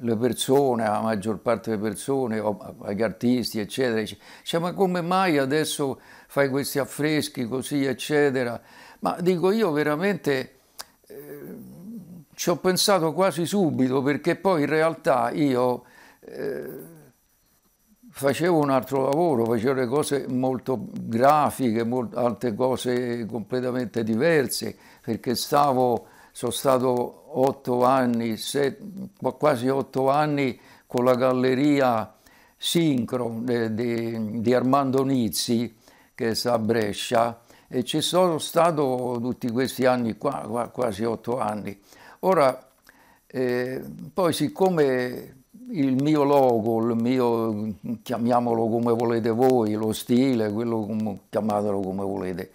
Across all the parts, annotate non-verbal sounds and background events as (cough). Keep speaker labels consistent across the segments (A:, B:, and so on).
A: le persone, la maggior parte delle persone, gli artisti, eccetera, dice, cioè, ma come mai adesso fai questi affreschi così, eccetera? Ma dico io veramente eh, ci ho pensato quasi subito perché poi in realtà io eh, facevo un altro lavoro, facevo le cose molto grafiche, molt altre cose completamente diverse, perché stavo sono stato otto anni, set, quasi otto anni con la galleria Sincro di Armando Nizzi che sta a Brescia e ci sono stato tutti questi anni qua, quasi otto anni. Ora, eh, poi siccome il mio logo, il mio, chiamiamolo come volete voi, lo stile, quello, chiamatelo come volete,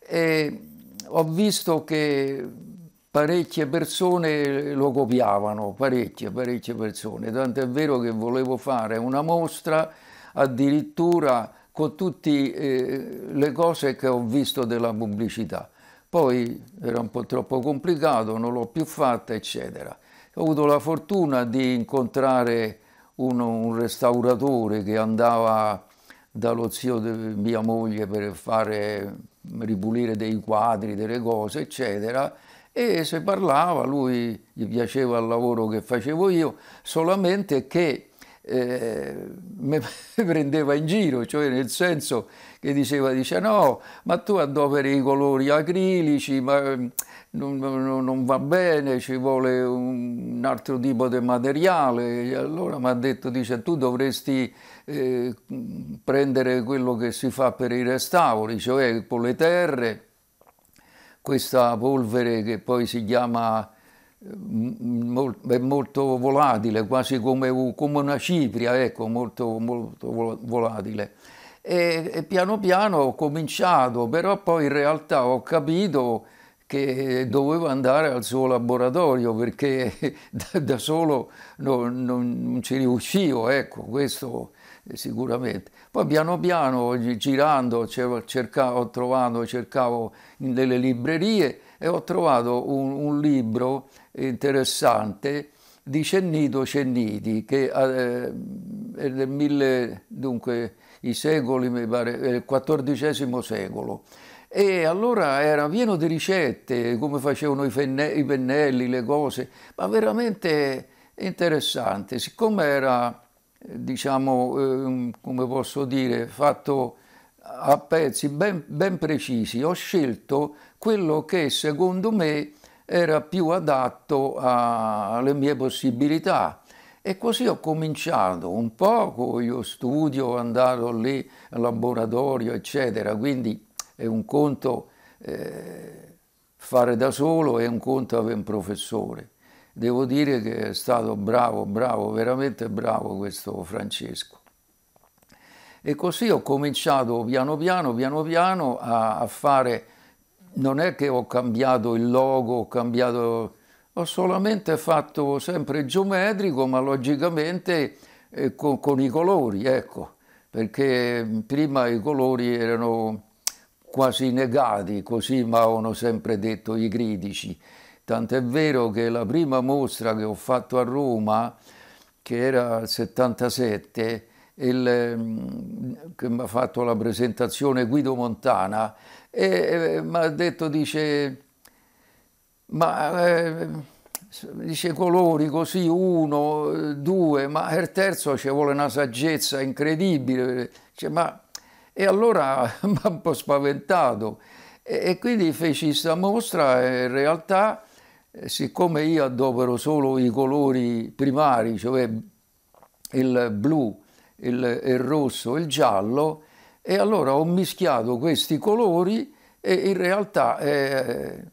A: e eh, ho visto che parecchie persone lo copiavano, parecchie, parecchie persone, tant'è vero che volevo fare una mostra addirittura con tutte eh, le cose che ho visto della pubblicità. Poi era un po' troppo complicato, non l'ho più fatta, eccetera. Ho avuto la fortuna di incontrare uno, un restauratore che andava dallo zio di mia moglie per fare ripulire dei quadri, delle cose, eccetera e se parlava, lui gli piaceva il lavoro che facevo io, solamente che eh, mi (laughs) prendeva in giro, cioè nel senso che diceva, dice no, ma tu adoperi i colori acrilici, ma mm, non, non, non va bene, ci vuole un, un altro tipo di materiale. E allora mi ha detto, dice tu dovresti eh, prendere quello che si fa per i restauri, cioè con le terre questa polvere che poi si chiama eh, è molto volatile, quasi come, come una cipria, ecco, molto, molto volatile. E, e piano piano ho cominciato, però poi in realtà ho capito che dovevo andare al suo laboratorio perché (laughs) da, da solo non, non, non, ci riuscivo, ecco, questo sicuramente. Poi piano piano, girando, cercavo, trovando, cercavo nelle librerie e ho trovato un, un libro interessante di Cennito Cenniti, che eh, è del mille, dunque, i secoli, mi pare, il XIV secolo. E allora era pieno di ricette, come facevano i, i pennelli, le cose, ma veramente interessante. Siccome era, diciamo, eh, come posso dire, fatto a pezzi ben, ben, precisi, ho scelto quello che secondo me era più adatto a, alle mie possibilità. E così ho cominciato un po' con lo studio, andato lì al laboratorio, eccetera. Quindi è un conto eh, fare da solo e un conto avere un professore. Devo dire che è stato bravo, bravo, veramente bravo questo Francesco. E così ho cominciato piano piano, piano piano a, a fare, non è che ho cambiato il logo, ho cambiato ho solamente fatto sempre geometrico, ma logicamente eh, con, con, i colori, ecco, perché prima i colori erano quasi negati, così mi avevano sempre detto i critici. Tant'è vero che la prima mostra che ho fatto a Roma, che era il 77, mm, il, che mi ha fatto la presentazione Guido Montana, e, e mi ha detto, dice, ma... Eh, dice colori così, uno, due, ma il terzo ci vuole una saggezza incredibile. Dice, ma e allora (laughs) mi ha un po' spaventato e, e quindi feci questa mostra e in realtà eh, siccome io adopero solo i colori primari, cioè il blu, il, il rosso, il giallo, e allora ho mischiato questi colori e in realtà è,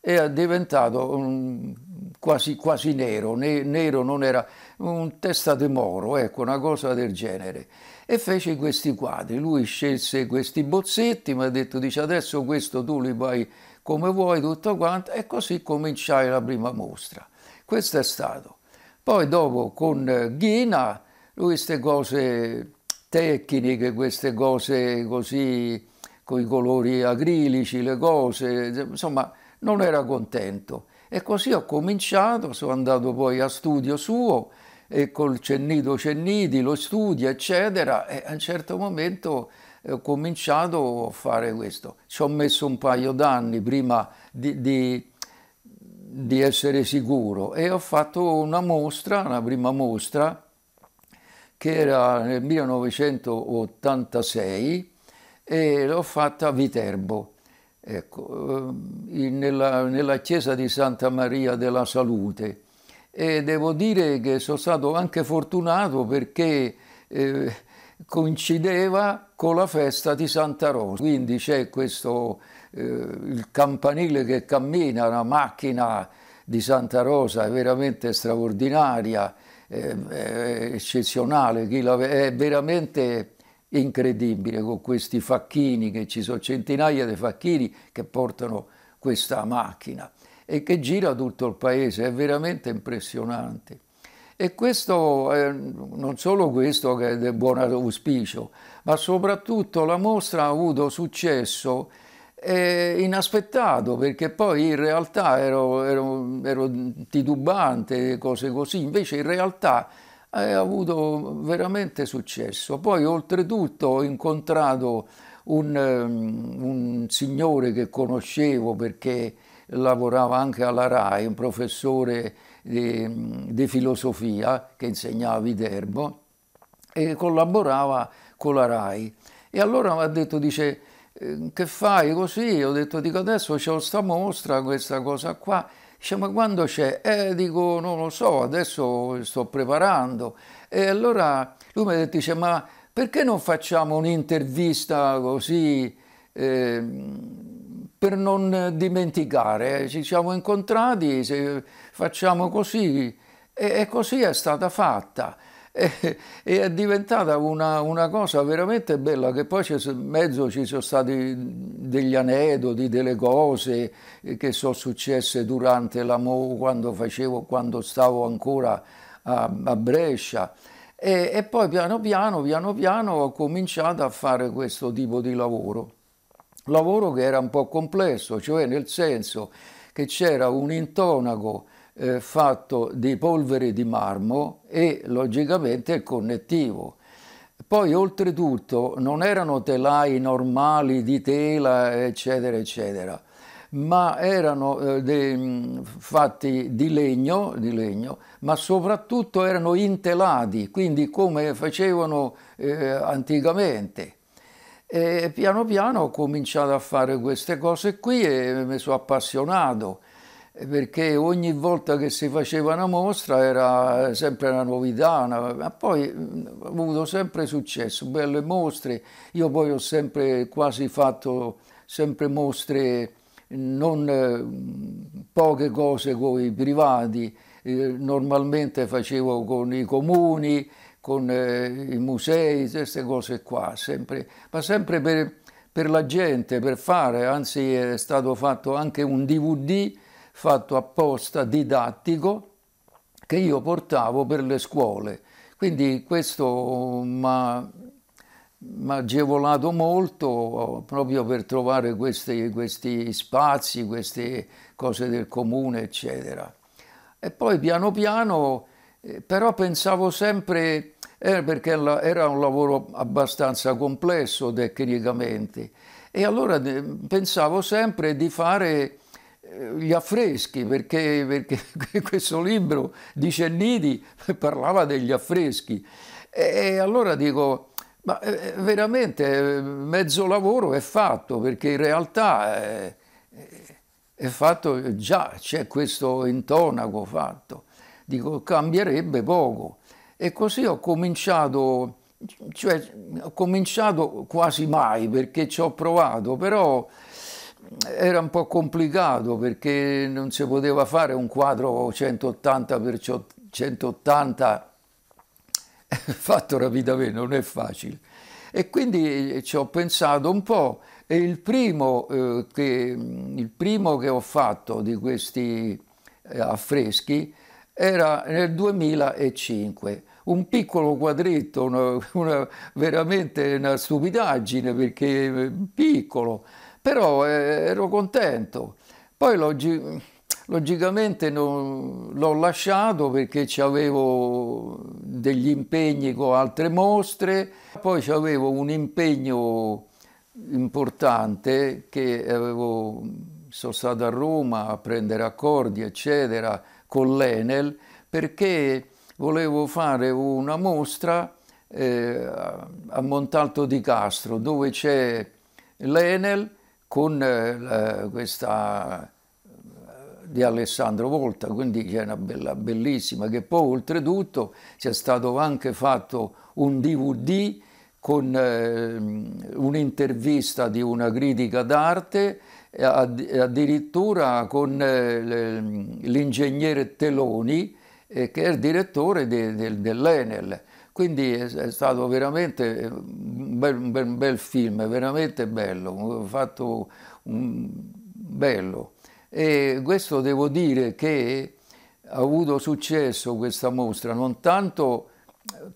A: è diventato quasi, quasi nero. Ne, nero non era, un testa di moro, ecco, una cosa del genere. E fece questi quadri. Lui scelse questi bozzetti, mi ha detto, dice adesso questo tu li vai come vuoi, tutto quanto, e così cominciai la prima mostra. Questo è stato. Poi dopo con Ghina, lui queste cose tecniche, queste cose così, con i colori acrilici, le cose, insomma, non era contento. E così ho cominciato, sono andato poi a studio suo, e col Cennido Cennidi, lo studio, eccetera, e a un certo momento eh, ho cominciato a fare questo. Ci ho messo un paio d'anni prima di, di, di essere sicuro e ho fatto una mostra, una prima mostra, che era nel 1986 e l'ho fatta a Viterbo, ecco, ehm, nella, nella chiesa di Santa Maria della Salute e devo dire che sono stato anche fortunato perché eh, coincideva con la festa di Santa Rosa, quindi c'è questo eh, il campanile che cammina, una macchina di Santa Rosa è veramente straordinaria, eh, è eccezionale, è veramente incredibile con questi facchini che ci sono, centinaia di facchini che portano questa macchina e che gira tutto il paese, è veramente impressionante. E questo, eh, non solo questo che è del buon auspicio, ma soprattutto la mostra ha avuto successo eh, inaspettato, perché poi in realtà ero, ero, ero titubante, cose così, invece in realtà eh, ha avuto veramente successo. Poi oltretutto ho incontrato un, ehm, un signore che conoscevo perché lavorava anche alla RAI, un professore di, di filosofia che insegnava a Viterbo e collaborava con la RAI. E allora mi ha detto, dice, eh, che fai così? ho detto, dico adesso c'è questa mostra, questa cosa qua. Dice, ma quando c'è? Eh, dico, non lo so, adesso sto preparando. E allora lui mi ha detto, dice, ma perché non facciamo un'intervista così eh, per non dimenticare. Ci siamo incontrati, facciamo così e, così è stata fatta. E, è diventata una, una cosa veramente bella che poi in mezzo ci sono stati degli aneddoti, delle cose che sono successe durante l'amore quando facevo, quando stavo ancora a, a Brescia. E, e poi piano piano, piano piano ho cominciato a fare questo tipo di lavoro lavoro che era un po' complesso, cioè nel senso che c'era un intonaco eh, fatto di polvere di marmo e logicamente il connettivo. Poi oltretutto non erano telai normali di tela eccetera eccetera, ma erano eh, de, mm, fatti di legno, di legno, ma soprattutto erano intelati, quindi come facevano eh, anticamente. E piano piano ho cominciato a fare queste cose qui e mi sono appassionato perché ogni volta che si faceva una mostra era sempre una novità, una... ma poi mm, ho avuto sempre successo, belle mostre, io poi ho sempre quasi fatto sempre mostre, non mm, poche cose con i privati, eh, normalmente facevo con i comuni, con eh, i musei, queste cose qua, sempre, ma sempre per, per la gente, per fare, anzi è stato fatto anche un DVD fatto apposta didattico che io portavo per le scuole. Quindi questo mi ha agevolato molto proprio per trovare questi, questi, spazi, queste cose del comune, eccetera. E poi piano piano eh, però pensavo sempre, eh, perché era un lavoro abbastanza complesso tecnicamente, e allora eh, pensavo sempre di fare eh, gli affreschi, perché, perché (laughs) questo libro di Cennini parlava degli affreschi. E allora dico, ma veramente mezzo lavoro è fatto, perché in realtà è, è fatto già, c'è questo intonaco fatto dico cambierebbe poco. E così ho cominciato, cioè ho cominciato quasi mai perché ci ho provato, però era un po' complicato perché non si poteva fare un quadro 180 x 180 fatto rapidamente, non è facile. E quindi eh, ci ho pensato un po' e il primo, eh, che, il primo che ho fatto di questi eh, affreschi era nel 2005 un piccolo quadretto, una, una, veramente una stupidaggine perché eh, piccolo, però eh, ero contento. Poi log logicamente l'ho lasciato perché avevo degli impegni con altre mostre, poi avevo un impegno importante che avevo, sono stato a Roma a prendere accordi, eccetera, con l'Enel perché volevo fare una mostra eh, a Montalto di Castro dove c'è l'Enel con eh, questa eh, di Alessandro Volta, quindi c'è una bella, bellissima, che poi oltretutto c'è stato anche fatto un DVD con eh, un'intervista di una critica d'arte addirittura con eh, l'ingegnere Teloni eh, che è il direttore dell'Enel. Quindi è stato veramente eh, un bel, un bel, un bel film, veramente bello, fatto un, bello. E questo devo dire che ha avuto successo questa mostra, non tanto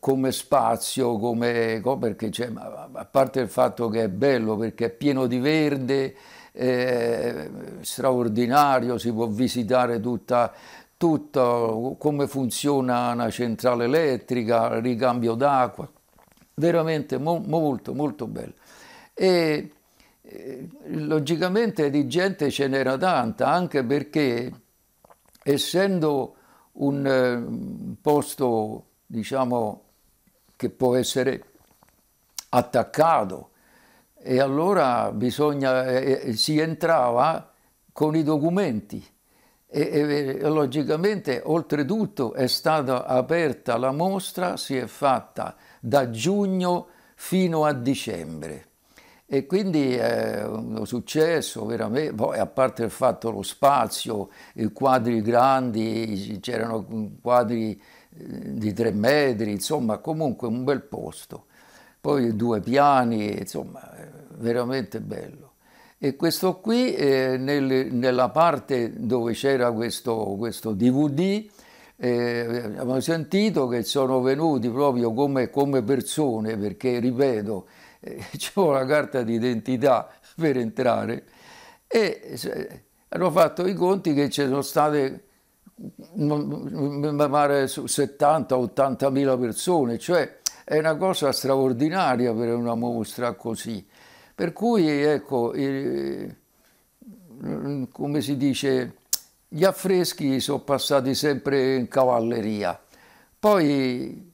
A: come spazio, come, perché a parte il fatto che è bello, perché è pieno di verde, eh, straordinario, si può visitare tutta, tutto, come funziona una centrale elettrica, il ricambio d'acqua, veramente mo, molto molto bello. E eh, logicamente di gente ce n'era tanta, anche perché essendo un eh, posto, diciamo, che può essere attaccato e allora bisogna, eh, si entrava con i documenti e, e, logicamente oltretutto è stata aperta la mostra, si è fatta da giugno fino a dicembre e quindi eh, è un successo veramente, poi boh, a parte il fatto lo spazio, i quadri grandi, c'erano quadri eh, di tre metri, insomma comunque un bel posto, poi due piani, insomma eh, veramente bello. E questo qui, eh, nel, nella parte dove c'era questo, questo, DVD, eh, abbiamo sentito che sono venuti proprio come, come persone, perché, ripeto, eh, (laughs) c'è la carta d'identità per entrare, e cioè, hanno fatto i conti che ci sono state mm, mm, mm, mi pare 70-80 mila persone, cioè è una cosa straordinaria per una mostra così. Per cui, ecco, eh, come si dice, gli affreschi sono passati sempre in cavalleria. Poi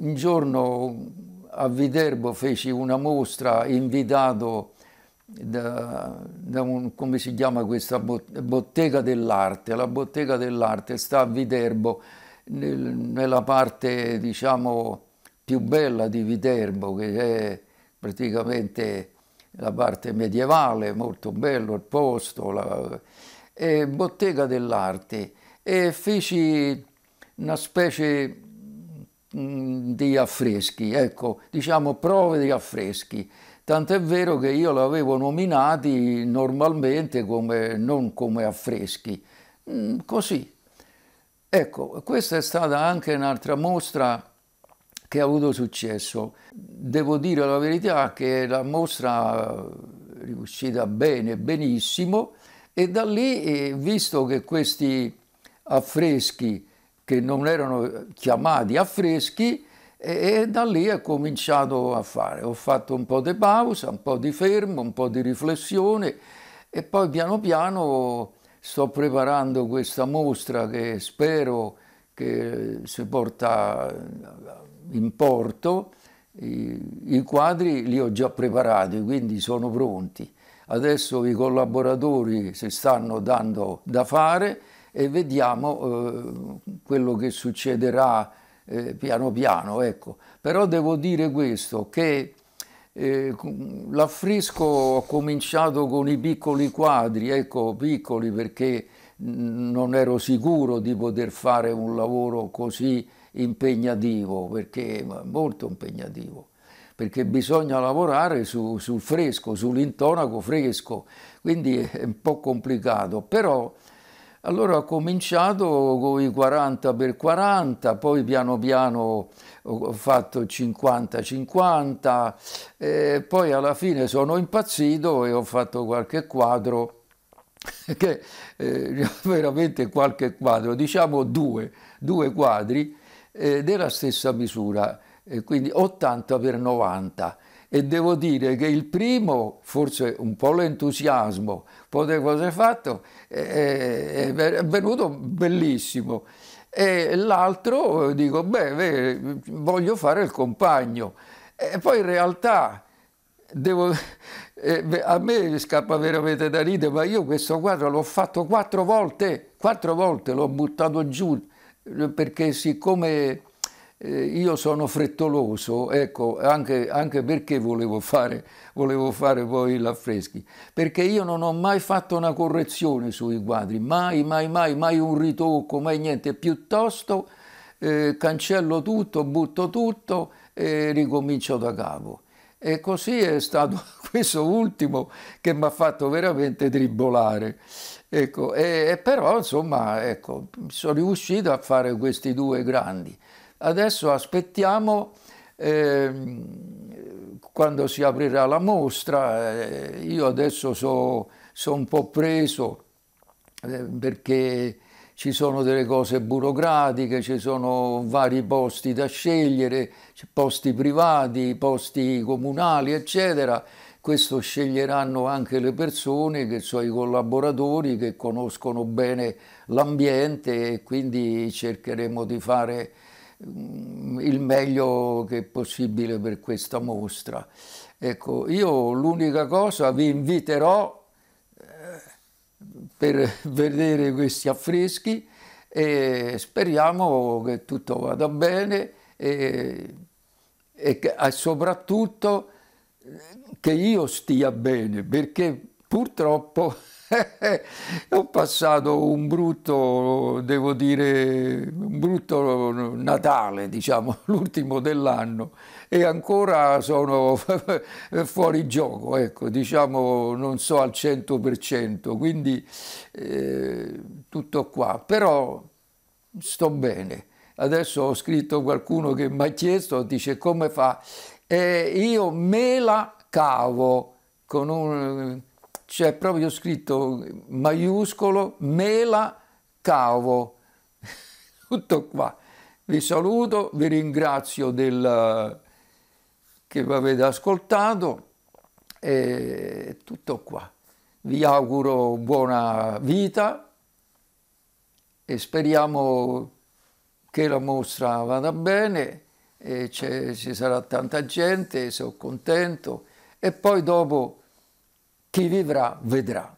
A: un giorno a Viterbo feci una mostra invitato da, da un, come si chiama questa bottega dell'arte, la bottega dell'arte sta a Viterbo, nel, nella parte diciamo più bella di Viterbo che è praticamente la parte medievale, molto bello il posto, la, e bottega dell'arte e feci una specie mm, di affreschi, ecco, diciamo prove di affreschi. Tant'è vero che io l'avevo nominati normalmente come, non come affreschi, mm, così. Ecco, questa è stata anche un'altra mostra che ha avuto successo. Devo dire la verità che la mostra eh, è riuscita bene, benissimo e da lì, eh, visto che questi affreschi che non erano chiamati affreschi, e da lì ho cominciato a fare. Ho fatto un po' di pausa, un po' di fermo, un po' di riflessione e poi piano piano sto preparando questa mostra che spero che si porta in porto, i quadri li ho già preparati, quindi sono pronti. Adesso i collaboratori si stanno dando da fare e vediamo eh, quello che succederà eh, piano piano. Ecco. Però devo dire questo, che eh, l'affresco ho cominciato con i piccoli quadri, ecco piccoli perché non ero sicuro di poter fare un lavoro così impegnativo, perché, molto impegnativo, perché bisogna lavorare su, sul fresco, sull'intonaco fresco, quindi è un po' complicato, però allora ho cominciato con i 40 per 40 poi piano piano ho fatto 50-50, eh, poi alla fine sono impazzito e ho fatto qualche quadro, che eh, (laughs) veramente qualche quadro, diciamo due, due quadri, eh, della stessa misura, eh, quindi 80 per 90 e devo dire che il primo, forse un po' l'entusiasmo, un po' di cose fatto, è, è venuto bellissimo. E l'altro dico, beh, voglio fare il compagno. E poi in realtà devo, (laughs) eh, a me scappa veramente da ridere, ma io questo quadro l'ho fatto quattro volte, quattro volte l'ho buttato giù perché siccome eh, io sono frettoloso, ecco, anche, anche perché volevo fare, volevo fare poi l'affreschi, perché io non ho mai fatto una correzione sui quadri, mai, mai, mai, mai un ritocco, mai niente, piuttosto eh, cancello tutto, butto tutto e ricomincio da capo. E così è stato (laughs) questo ultimo che mi ha fatto veramente tribolare. Ecco, e, e, però insomma ecco, sono riuscito a fare questi due grandi. Adesso aspettiamo eh, quando si aprirà la mostra, eh, io adesso sono so un po' preso eh, perché ci sono delle cose burocratiche, ci sono vari posti da scegliere, posti privati, posti comunali, eccetera. Questo sceglieranno anche le persone che sono i collaboratori che conoscono bene l'ambiente e quindi cercheremo di fare mm, il meglio che è possibile per questa mostra. Ecco, io l'unica cosa vi inviterò per vedere questi affreschi e speriamo che tutto vada bene e, e, che, e soprattutto che io stia bene perché purtroppo (laughs) ho passato un brutto, devo dire, un brutto Natale, diciamo, (laughs) l'ultimo dell'anno e ancora sono (laughs) fuori gioco, ecco, diciamo non so al 100%, quindi eh, tutto qua, però sto bene. Adesso ho scritto qualcuno che mi ha chiesto, dice come fa? Eh, io me la cavo con un c'è proprio scritto maiuscolo mela cavo. (laughs) Tutto qua. Vi saluto, vi ringrazio del, che vi avete ascoltato e tutto qua. Vi auguro buona vita e speriamo che la mostra vada bene e ci sarà tanta gente, sono contento e poi dopo Chi vivrà vedrà.